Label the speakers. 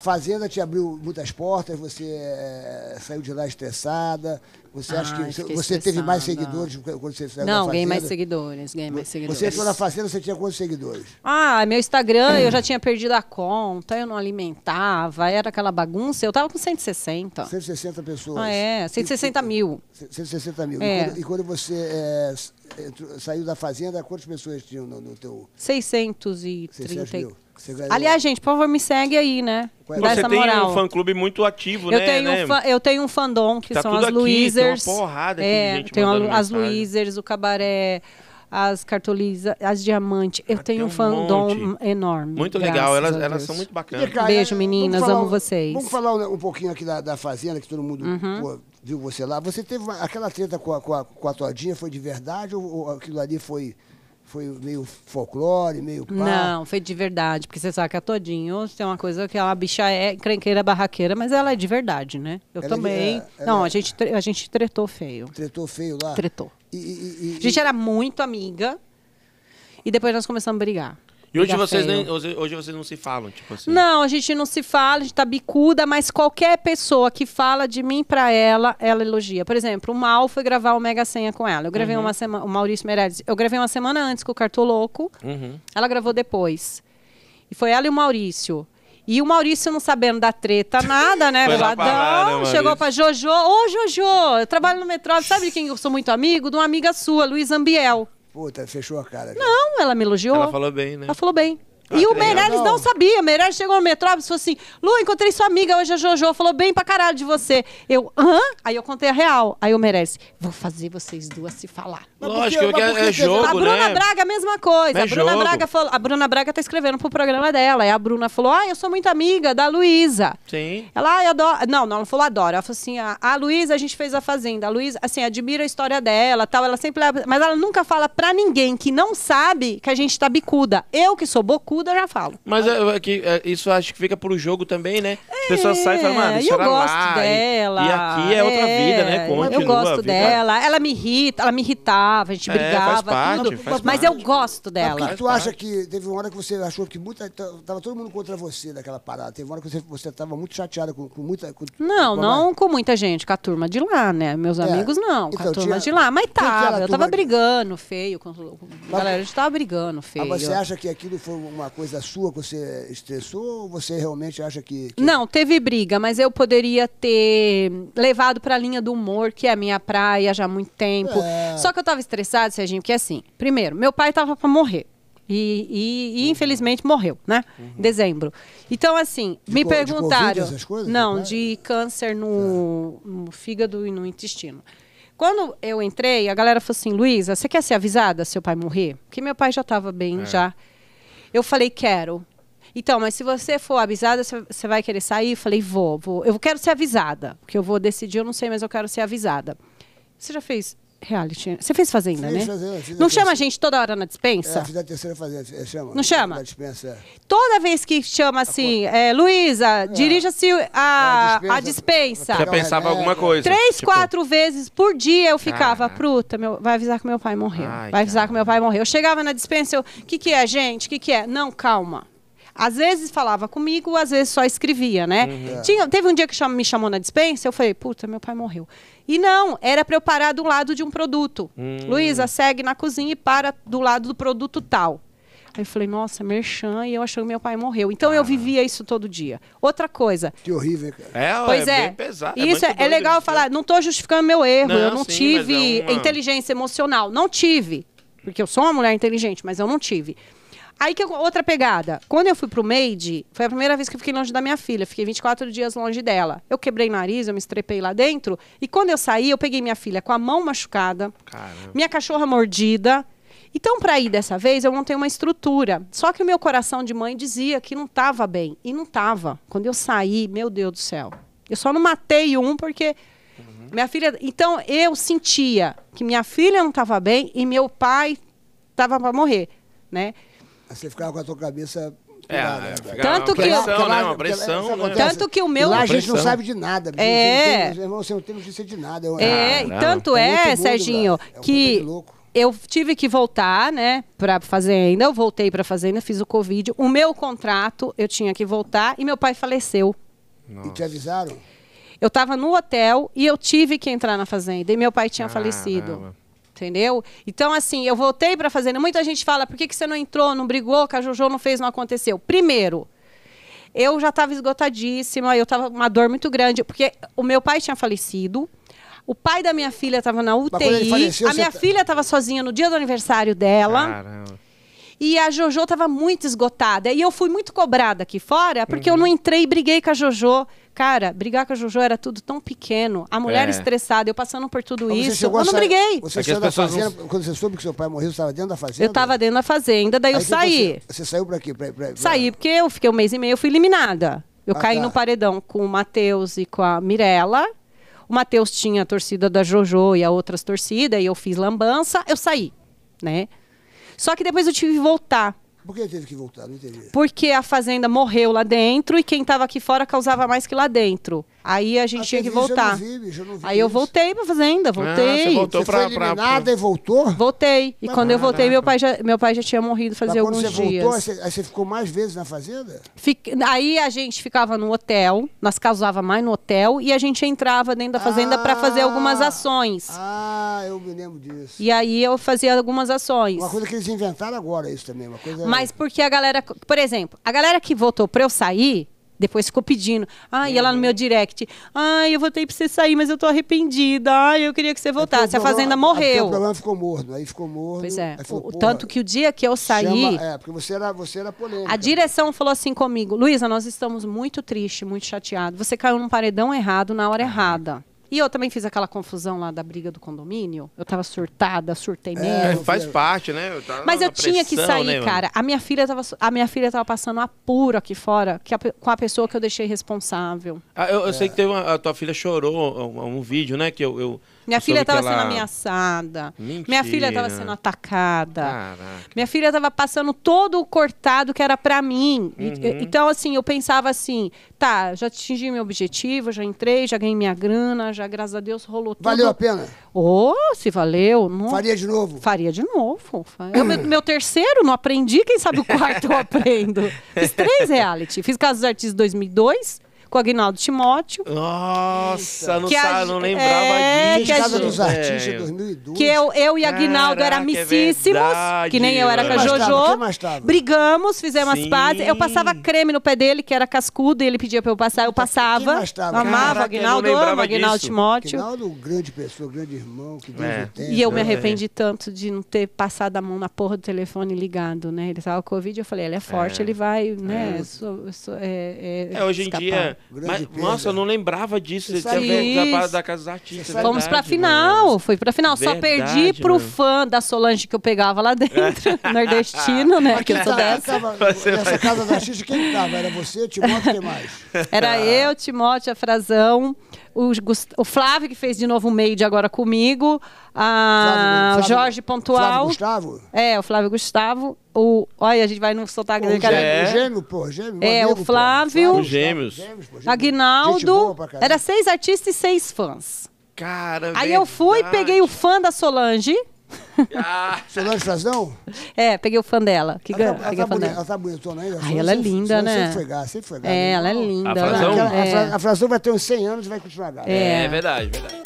Speaker 1: Fazenda te abriu muitas portas, você eh, saiu de lá estressada. Você ah, acha que ah, você, teve mais seguidores quando você saiu Não, ganhei mais
Speaker 2: seguidores, ganhei mais seguidores. Você entrou na fazenda,
Speaker 1: você tinha quantos seguidores?
Speaker 2: Ah, meu Instagram, eu já tinha perdido a conta, eu não alimentava, era aquela bagunça. Eu tava com 160.
Speaker 1: 160 pessoas. Ah, é,
Speaker 2: 160 e, mil.
Speaker 1: 160 mil. É. E, quando, e, quando, você é, entrou, saiu da fazenda, quantas pessoas tinham no, no teu...
Speaker 2: 630. 600 mil. Aliás, gente, por favor, me segue aí, né? Dá Você essa tem moral. um
Speaker 1: fã-clube muito ativo, eu né? Tenho né? Um fã,
Speaker 2: eu tenho um fandom, que tá são as Luizers. Tem uma porrada aqui é, de gente tem uma, as Luizers, o Cabaré as cartolizas, as diamantes. Eu ah, tenho um fandom enorme. Muito legal, elas, elas são muito bacanas. Cara, Beijo, meninas, falar, amo vocês. Vamos
Speaker 1: falar um, um pouquinho aqui da, da, Fazenda, que todo mundo uhum. pô, viu você lá. Você teve uma, aquela treta com a, com, a, com a Todinha, foi de verdade ou, ou aquilo ali foi foi meio folclore, meio pá. Não,
Speaker 2: foi de verdade, porque você sabe que a todinho, tem é uma coisa que a bicha é crenqueira barraqueira, mas ela é de verdade, né? Eu ela é também. É, Não, a gente, a gente tretou feio. Tretou feio lá? Tretou. E, e, e, a gente era muito amiga e depois nós começamos a brigar. E hoje vocês, nem,
Speaker 1: hoje, hoje, vocês não se falam, tipo assim?
Speaker 2: Não, a gente não se fala, a gente tá bicuda, mas qualquer pessoa que fala de mim pra ela, ela elogia. Por exemplo, o Mal foi gravar o Mega Senha com ela. Eu gravei uhum. uma semana, o Maurício Meirelles, eu gravei uma semana antes com o Cartoloco, uhum. ela gravou depois. E foi ela e o Maurício. E o Maurício não sabendo da treta nada, né? Beladão, né, chegou pra Jojo. Ô, Jojo, eu trabalho no Metrópole, sabe de quem eu sou muito amigo? De uma amiga sua, Luiz Ambiel.
Speaker 1: Puta, fechou a cara. Não, ela me elogiou. Ela falou bem,
Speaker 2: né? Ela falou bem. Ah, e o legal. não. sabia. O Meirelles chegou no Metrópolis e falou assim: Lu, encontrei sua amiga hoje, a Jojo, falou bem pra caralho de você. Eu, hã? Aí eu contei a real. Aí o Meirelles, vou fazer vocês duas se falar. Mas Lógico, porque, é, porque é jogo, A Bruna né? Braga, a mesma coisa. É a, Bruna Braga falou, a Bruna Braga tá escrevendo pro programa dela. E a Bruna falou, ah, eu sou muito amiga da Luísa. Sim. Ela, ah, eu adoro... Não, não, ela falou, adoro. Ela falou assim, a, a Luísa, a gente fez a Fazenda. A Luísa, assim, admira a história dela, tal. Ela sempre... Mas ela nunca fala pra ninguém que não sabe que a gente tá bicuda. Eu, que sou bocuda, já falo.
Speaker 1: Mas é, é que, é, isso acho que fica pro jogo também,
Speaker 2: né? É, a pessoa sai e fala, mano, isso eu gosto lá, dela. E, e, aqui é outra vida, né? É, Continua eu gosto dela. Ela me irrita, ela me irritava brigava, a gente é, brigava. Faz parte, tudo. Faz mas parte. eu gosto dela. Mas que tu
Speaker 1: acha que teve uma hora que você achou que muita. Tava todo mundo contra você daquela parada. Teve uma hora que você, você
Speaker 2: tava muito chateada com, com muita. Com, não, com não com muita gente, com a turma de lá, né? Meus é. amigos não, então, com a então, turma tinha... de lá. Mas tava, eu tava de... brigando feio. Com, a galera, a gente tava brigando
Speaker 1: feio. Ah, mas você acha que aquilo foi uma coisa sua que você estressou ou você realmente acha que.
Speaker 2: que... Não, teve briga, mas eu poderia ter levado pra linha do humor, que é a minha praia já há muito tempo. É. Só que eu tava tava estressado, Serginho, que assim, primeiro, meu pai tava para morrer. E, e, e, uhum. infelizmente morreu, né? Uhum. Dezembro. Então, assim, de me perguntaram. De COVID, não, de câncer no, tá. no, fígado e no intestino. Quando eu entrei, a galera falou assim: Luísa, você quer ser avisada se seu pai morrer? Porque meu pai já estava bem, é. já. Eu falei: quero. Então, mas se você for avisada, você vai querer sair? Eu falei: vou, vou. Eu quero ser avisada, porque eu vou decidir, eu não sei, mas eu quero ser avisada. Você já fez reality. Você fez Fazenda, fiz, né? Fazenda, fiz não chama a gente toda hora na dispensa? É, fiz a
Speaker 1: terceira Fazenda, é, chama. Não chama? Na dispensa, é.
Speaker 2: Toda vez que chama assim, é, Luísa, é. dirija-se a, a, dispensa. Já pensava alguma coisa. Três, tipo... quatro vezes por dia eu ficava, Pruta, meu, vai avisar que meu pai morreu. Ai, vai avisar cara. que meu pai morreu. Eu chegava na dispensa, eu, o que que é, gente? O que que é? Não, calma. Às vezes falava comigo, às vezes só escrevia, né? Uhum. É. Tinha, teve um dia que cham, me chamou na dispensa, eu falei, puta, meu pai morreu. E não, era para eu parar do lado de um produto. Uhum. Luísa, segue na cozinha e para do lado do produto tal. Aí eu falei, nossa, merchan, e eu achei que meu pai morreu. Então ah. eu vivia isso todo dia. Outra coisa. Que horrível, cara.
Speaker 1: É, pois é, é. bem pesado. É isso é, é legal
Speaker 2: falar, né? não estou justificando meu erro, não, eu não sim, é tive é uma... inteligência emocional. Não tive. Porque eu sou uma mulher inteligente, mas eu não tive. Aí que eu, outra pegada. Quando eu fui pro Made, foi a primeira vez que eu fiquei longe da minha filha. Fiquei 24 dias longe dela. Eu quebrei nariz, eu me estrepei lá dentro. E quando eu saí, eu peguei minha filha com a mão machucada, Caramba. minha cachorra mordida. Então, para ir dessa vez, eu montei uma estrutura. Só que o meu coração de mãe dizia que não estava bem. E não estava. Quando eu saí, meu Deus do céu. Eu só não matei um porque. Uhum. Minha filha. Então, eu sentia que minha filha não estava bem e meu pai estava para morrer, né?
Speaker 1: Você ficava com a tua cabeça é, é tanto que pressão, que né, pressão, né? Tanto que o meu. Lá a gente não sabe de nada. É. você não tem notícia de nada. É, e tanto tá é, é Serginho,
Speaker 2: é um que eu tive que voltar, né, para fazenda. Eu voltei para fazenda, fiz o Covid. O meu contrato eu tinha que voltar e meu pai faleceu. Nossa. E te avisaram? Eu estava no hotel e eu tive que entrar na fazenda. E meu pai tinha Caramba. falecido. Entendeu? Então, assim, eu voltei para a fazenda. Muita gente fala, por que, que você não entrou, não brigou, que a Jojo não fez, não aconteceu? Primeiro, eu já estava esgotadíssima, eu estava com uma dor muito grande, porque o meu pai tinha falecido. O pai da minha filha estava na UTI. Faleceu, a minha tá... filha estava sozinha no dia do aniversário dela. Caramba. E a Jojo estava muito esgotada. E eu fui muito cobrada aqui fora, porque uhum. eu não entrei e briguei com a Jojo. Cara, brigar com a Jojo era tudo tão pequeno. A mulher é. estressada, eu passando por tudo isso. Eu não briguei. Você é saiu da fazenda,
Speaker 1: não... quando você soube que seu pai morreu, você estava dentro da fazenda? Eu estava
Speaker 2: dentro da fazenda, daí Aí eu saí.
Speaker 1: Você, você saiu para aqui? Pra, pra, pra... Saí,
Speaker 2: porque eu fiquei um mês e meio, eu fui eliminada. Eu ah, caí tá. no paredão com o Matheus e com a Mirella. O Matheus tinha a torcida da Jojo e a outras torcidas, e eu fiz lambança, eu saí, né? Só que depois eu tive que voltar.
Speaker 1: Por que teve que voltar? Não entendi.
Speaker 2: Porque a fazenda morreu lá dentro e quem estava aqui fora causava mais que lá dentro. Aí a gente Até ah, tinha que voltar. Eu vi, bicho, eu vi Aí isso. eu voltei pra fazenda, voltei. Ah, você voltou você pra, foi eliminada pra... e voltou? Voltei. E Mas quando eu voltei, meu pai, já, meu pai já tinha morrido fazia alguns dias. Quando você
Speaker 1: voltou, aí você ficou mais vezes na fazenda?
Speaker 2: Fic... Aí a gente ficava no hotel, nós causava mais no hotel e a gente entrava dentro da fazenda ah, para fazer algumas ah! ações.
Speaker 1: Ah, eu me lembro disso. E aí eu
Speaker 2: fazia algumas ações. Uma coisa que eles inventaram agora, isso também, uma coisa... Mas mas porque a galera, por exemplo, a galera que votou para eu sair, depois ficou pedindo. Ai, e ela no meu direct. Ai, eu votei pra você sair, mas eu tô arrependida. Ai, eu queria que você é voltasse. É a Fazenda é morreu. o programa ficou morno. Aí ficou morno. Pois é. Falou, o, tanto que o dia que eu saí. Chama, é, porque você era, você era polêmica. A direção falou assim comigo: Luísa, nós estamos muito tristes, muito chateados. Você caiu num paredão errado na hora ah, errada. E eu também fiz aquela confusão lá da briga do condomínio. Eu tava surtada, surtei é, mesmo. faz
Speaker 1: parte, né? Eu Mas eu pressão, tinha que sair, né, cara.
Speaker 2: A minha, filha tava, a minha filha tava passando apuro aqui fora que a, com a pessoa que eu deixei responsável. Ah, eu,
Speaker 1: eu é. sei que teve uma, a tua filha chorou um, um vídeo, né? Que eu, eu minha filha estava ela... sendo
Speaker 2: ameaçada. Mentira. Minha filha estava sendo atacada. Caraca. Minha filha estava passando todo o cortado que era para mim. Uhum. então, assim, eu pensava assim: tá, já atingi meu objetivo, já entrei, já ganhei minha grana, já, graças a Deus, rolou tudo. Valeu a pena? Oh, se valeu. Não... Faria de novo? Faria de novo. Eu, é meu, meu terceiro, não aprendi, quem sabe o quarto eu aprendo. Fiz três reality. Fiz Casos Artistas 2002 com o Agnaldo Timóteo. Nossa, não, sabe, não lembrava é, disso. Que Casa dos Artistas, 2012. Que eu, eu e Agnaldo eram é amicíssimos, é que nem eu era é. com a Jojo. tava? Brigamos, fizemos Sim. as pazes. Eu passava creme no pé dele, que era cascudo, e ele pedia pra eu passar, eu tá, passava. amava Agnaldo, amo Agnaldo Timóteo. Agnaldo,
Speaker 1: grande pessoa, grande irmão, que Deus é. Tem, e eu me arrependi é.
Speaker 2: tanto de não ter passado a mão na porra do telefone ligado, né? Ele tava com Covid, eu falei, ele é forte, é. ele vai, né? é, hoje em escapar. dia mas, perda. nossa, eu não
Speaker 1: lembrava disso. Isso tinha da, da Casa dos Artistas. É Fomos pra final. Mano.
Speaker 2: Foi pra final. Verdade, Só perdi pro mano. fã da Solange que eu pegava lá dentro, nordestino, né? Que eu sou Tava, nessa Casa dos Artistas,
Speaker 1: quem tava? Era você, Timóteo,
Speaker 2: quem mais? Era eu, Timóteo, a Frazão. O, o, Flávio, que fez de novo o meio de agora comigo, a Flávio, Flávio, Jorge Pontual. Flávio Gustavo? É, o Flávio Gustavo o. Olha, a gente vai não soltar grande. cara, é.
Speaker 1: pô, gêmeo. É, amigo, o Flávio. os gêmeos.
Speaker 2: Aguinaldo. Era seis artistas e seis fãs. Cara, Aí eu fui, peguei o fã da Solange. Ah.
Speaker 1: Solange Frazão?
Speaker 2: É, peguei o fã dela. Que ela, tá- ela, tá bonita, ela tá bonitona ainda. Ai, ela é linda, né? É, ela é linda. Né? É. A
Speaker 1: Frazão? vai ter uns 100 anos e vai continuar gás. É. é verdade, verdade.